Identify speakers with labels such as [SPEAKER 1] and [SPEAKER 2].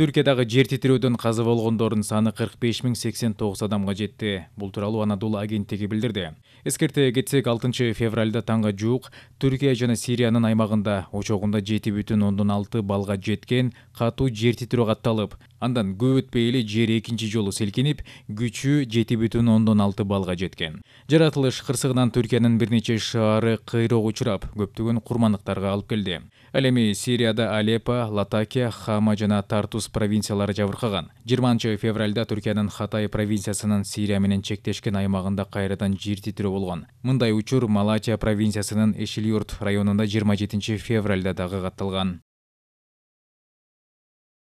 [SPEAKER 1] түркиядагы жер титирөөдөн каза болгондордун саны кырк беш миң сексен тогуз адамга жетти бул тууралуу анадолу агенттиги билдирди эскерте кетсек алтынчы февралда таңга жуук түркия жана сириянын аймагында очогунда жети бүтүн ондон алты баллга жеткен катуу жер титирөө катталып андан көп өтпөй эле жер экинчи жолу силкинип күчү жети бүтүн ондон алты баллга жеткен жаратылыш кырсыгынан түркиянын бир нече шаары кыйроого учурап көптөгөн курмандыктарга алып келди ал эми сирияда алепа латакия хама жана тартус провинциялары жабыркаган жыйырманчы февральда түркиянын хатай провинциясынын сирия менен чектешкен аймагында кайрадан жер титирөө болгон мындай учур малатия провинциясынын эшилюрт районунда жыйырма жетинчи февралда дагы катталган